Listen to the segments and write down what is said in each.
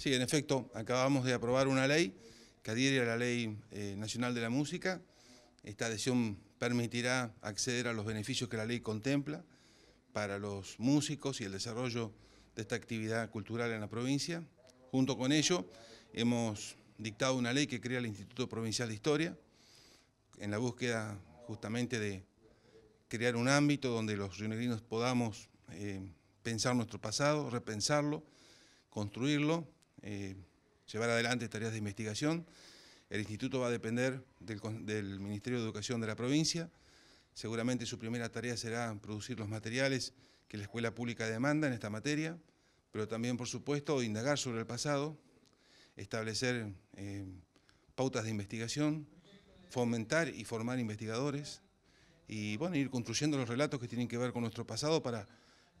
Sí, en efecto, acabamos de aprobar una ley que adhiere a la Ley eh, Nacional de la Música. Esta adhesión permitirá acceder a los beneficios que la ley contempla para los músicos y el desarrollo de esta actividad cultural en la provincia. Junto con ello, hemos dictado una ley que crea el Instituto Provincial de Historia, en la búsqueda justamente de crear un ámbito donde los rionegrinos podamos eh, pensar nuestro pasado, repensarlo, construirlo eh, llevar adelante tareas de investigación. El instituto va a depender del, Ministerio de Educación de la provincia. Seguramente su primera tarea será producir los materiales que la escuela pública demanda en esta materia, pero también, por supuesto, indagar sobre el pasado, establecer eh, pautas de investigación, fomentar y formar investigadores y, bueno, ir construyendo los relatos que tienen que ver con nuestro pasado para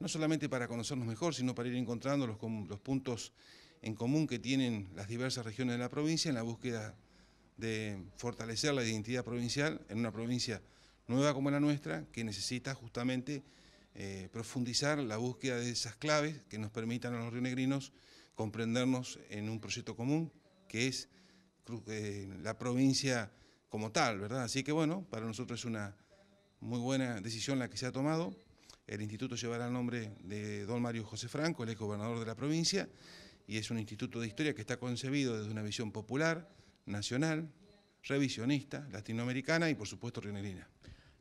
no solamente para conocernos mejor, sino para ir encontrando los, los puntos en común que tienen las diversas regiones de la provincia en la búsqueda de fortalecer la identidad provincial en una provincia nueva como la nuestra, que necesita justamente eh, profundizar la búsqueda de esas claves que nos permitan a los rionegrinos comprendernos en un proyecto común, que es eh, la provincia como tal, ¿verdad? Así que bueno, para nosotros es una muy buena decisión la que se ha tomado. El instituto llevará el nombre de don Mario José Franco, el ex gobernador de la provincia, y es un instituto de historia que está concebido desde una visión popular, nacional, revisionista, latinoamericana y por supuesto rionerina.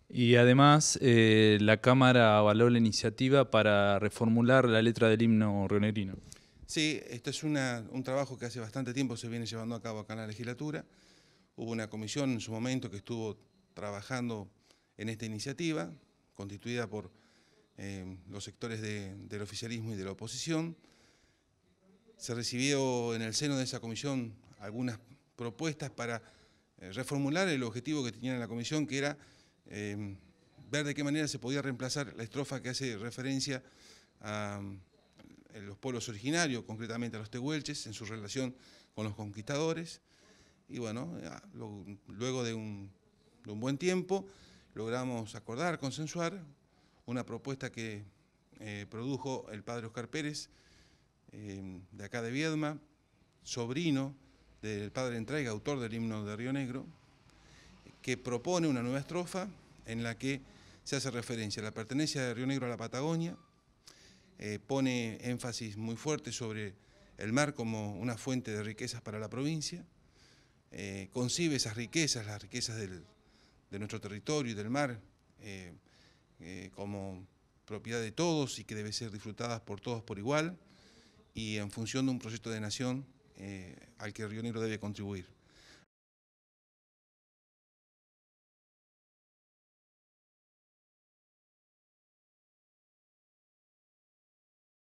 Y además eh, la Cámara avaló la iniciativa para reformular la letra del himno rionerino. Sí, esto es un trabajo que hace bastante tiempo se viene llevando a cabo acá en la legislatura. Hubo una comisión en su momento que estuvo trabajando en esta iniciativa, constituida por eh, los sectores del oficialismo y de la oposición se recibió en el seno de esa comisión algunas propuestas para eh, reformular el objetivo que tenía la comisión, que era em, ver de qué manera se podía reemplazar la estrofa que hace referencia a, em, los pueblos originarios, concretamente a los tehuelches, en su relación con los conquistadores. Y bueno, ah, luego de un, buen tiempo logramos acordar, consensuar, una propuesta que eh, produjo el padre Oscar Pérez, Em, de acá de Viedma, sobrino del padre Entrega, autor del himno de Río Negro, que propone una nueva estrofa en la que se hace referencia a la pertenencia de Río Negro a la Patagonia, eh, pone énfasis muy fuerte sobre el mar como una fuente de riquezas para la provincia, eh, concibe esas riquezas, las riquezas de nuestro territorio y del mar, eh, como propiedad de todos y que debe ser disfrutadas por todos por igual y en función de un proyecto de nación eh, al que Río Negro debe contribuir.